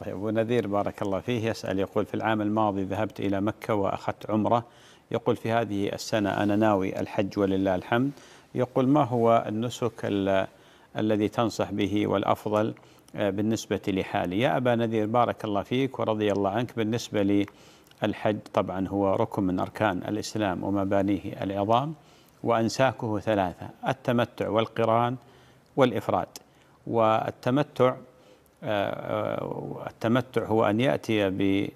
طيب ابو نذير بارك الله فيه يسأل يقول في العام الماضي ذهبت إلى مكة وأخذت عمرة يقول في هذه السنة أنا ناوي الحج ولله الحمد يقول ما هو النسك الذي تنصح به والأفضل آه، بالنسبة لحالي يا أبا نذير بارك الله فيك ورضي الله عنك بالنسبة للحج طبعا هو ركن من أركان الإسلام ومبانيه العظام وأنساكه ثلاثة التمتع والقران والإفراد والتمتع التمتع هو أن يأتي ب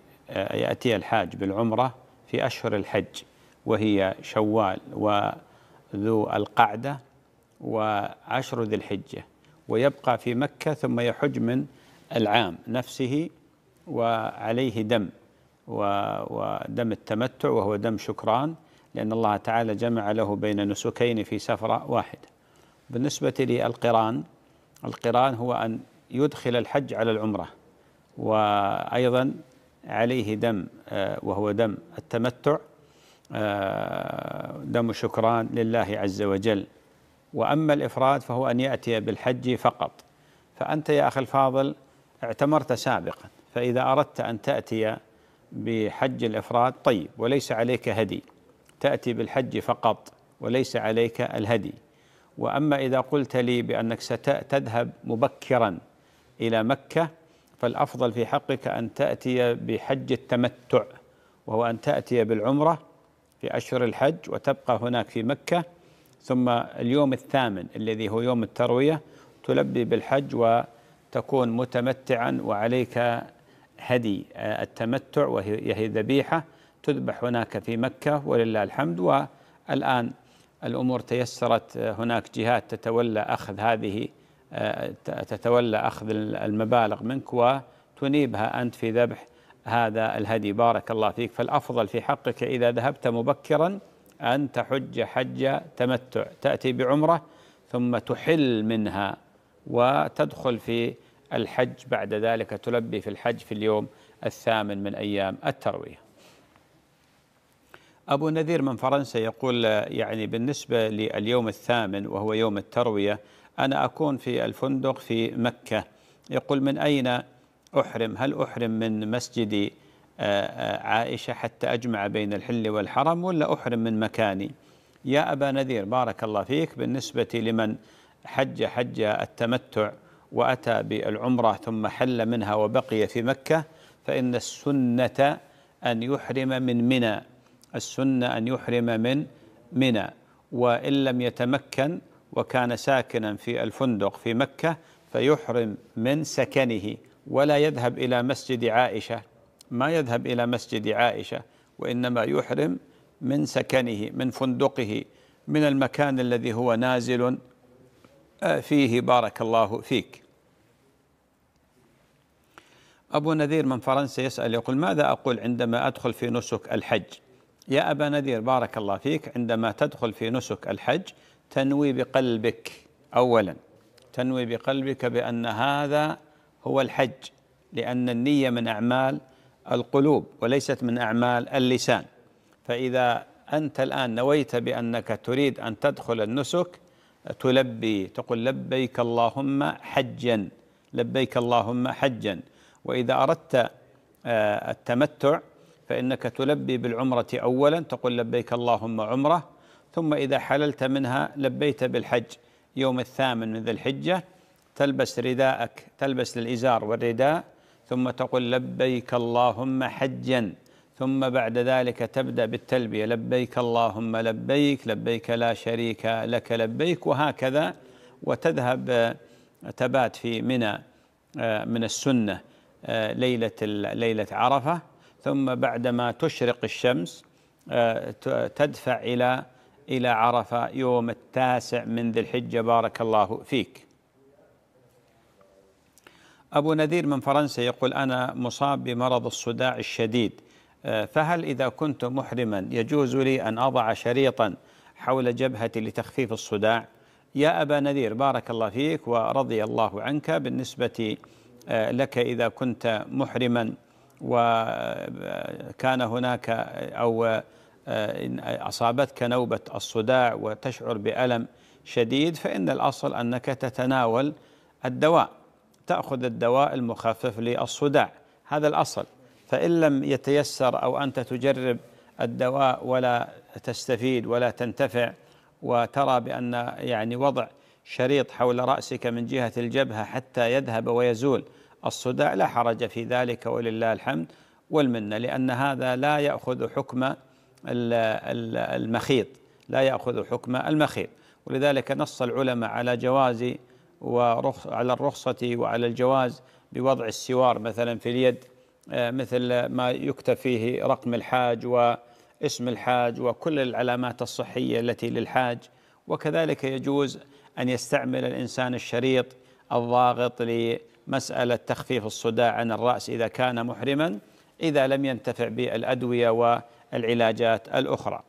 يأتي الحاج بالعمرة في أشهر الحج وهي شوال وذو القعدة وعشر ذي الحجة ويبقى في مكة ثم يحج من العام نفسه وعليه دم ودم التمتع وهو دم شكران لأن الله تعالى جمع له بين نسكين في سفرة واحدة بالنسبة للقران القران هو أن يدخل الحج على العمرة وأيضا عليه دم آه، وهو دم التمتع آه، دم شكران لله عز وجل وأما الإفراد فهو أن يأتي بالحج فقط فأنت يا أخي الفاضل اعتمرت سابقا فإذا أردت أن تأتي بحج الإفراد طيب وليس عليك هدي تأتي بالحج فقط وليس عليك الهدي وأما إذا قلت لي بأنك ستذهب مبكرا إلى مكة فالأفضل في حقك أن تأتي بحج التمتع وهو أن تأتي بالعمرة في أشهر الحج وتبقى هناك في مكة ثم اليوم الثامن الذي هو يوم التروية تلبي بالحج وتكون متمتعا وعليك هدي آه، التمتع وهي ذبيحة تذبح هناك في مكة ولله الحمد والآن الأمور تيسرت آه، هناك جهات تتولى أخذ هذه آه، تتولى أخذ المبالغ منك وتنيبها أنت في ذبح هذا الهدي بارك الله فيك فالأفضل في حقك إذا ذهبت مبكرا أن تحج حج تمتع تأتي بعمرة ثم تحل منها وتدخل في الحج بعد ذلك تلبي في الحج في اليوم الثامن من أيام التروية أبو نذير من فرنسا يقول آه، يعني بالنسبة لليوم الثامن وهو يوم التروية أنا أكون في الفندق في مكة يقول من أين أحرم هل أحرم من مسجد آه، آه، عائشة حتى أجمع بين الحل والحرم ولا أحرم من مكاني يا أبا نذير بارك الله فيك بالنسبة لمن حج حج التمتع وأتى بالعمرة ثم حل منها وبقي في مكة فإن السنة أن يحرم من منى السنة أن يحرم من منى وإن لم يتمكن وكان ساكنا في الفندق في مكة فيحرم من سكنه ولا يذهب إلى مسجد عائشة ما يذهب إلى مسجد عائشة وإنما يحرم من سكنه من فندقه من المكان الذي هو نازل آه، فيه بارك الله فيك أبو نذير من فرنسا يسأل يقول ماذا أقول عندما أدخل في نسك الحج يا أبا نذير بارك الله فيك عندما تدخل في نسك الحج تنوي بقلبك اولا تنوي بقلبك بان هذا هو الحج لان النيه من اعمال القلوب وليست من اعمال اللسان فاذا انت الان نويت بانك تريد ان تدخل النسك تلبي تقول لبيك اللهم حجا لبيك اللهم حجا واذا اردت آه، التمتع فانك تلبي بالعمره اولا تقول لبيك اللهم عمره ثم إذا حللت منها لبيت بالحج يوم الثامن من ذي الحجة تلبس رداءك تلبس الإزار والرداء ثم تقول لبيك اللهم حجا ثم بعد ذلك تبدأ بالتلبية لبيك اللهم لبيك لبيك لا شريك لك لبيك وهكذا وتذهب آه، تبات في منى آه، من السنة آه، ليلة ليلة عرفة ثم بعدما تشرق الشمس تدفع إلى إلى عرفة يوم التاسع من ذي الحجة بارك الله فيك أبو نذير من فرنسا يقول أنا مصاب بمرض الصداع الشديد آه، فهل إذا كنت محرما يجوز لي أن أضع شريطا حول جبهتي لتخفيف الصداع يا أبا نذير بارك الله فيك ورضي الله عنك بالنسبة آه، لك إذا كنت محرما وكان هناك أو آه، إن أصابتك نوبة الصداع وتشعر بألم شديد فإن الأصل أنك تتناول الدواء تأخذ الدواء المخفف للصداع هذا الأصل فإن لم يتيسر أو أنت تجرب الدواء ولا تستفيد ولا تنتفع وترى بأن يعني وضع شريط حول رأسك من جهة الجبهة حتى يذهب ويزول الصداع لا حرج في ذلك ولله الحمد والمنة لأن هذا لا يأخذ حكم المخيط لا يأخذ حكم المخيط ولذلك نص العلماء على جواز على الرخصة وعلى الجواز بوضع السوار مثلا في اليد آه، مثل ما يكتب فيه رقم الحاج واسم الحاج وكل العلامات الصحية التي للحاج وكذلك يجوز أن يستعمل الإنسان الشريط الضاغط لمسألة تخفيف الصداع عن الرأس إذا كان محرما إذا لم ينتفع بالأدوية و. العلاجات الأخرى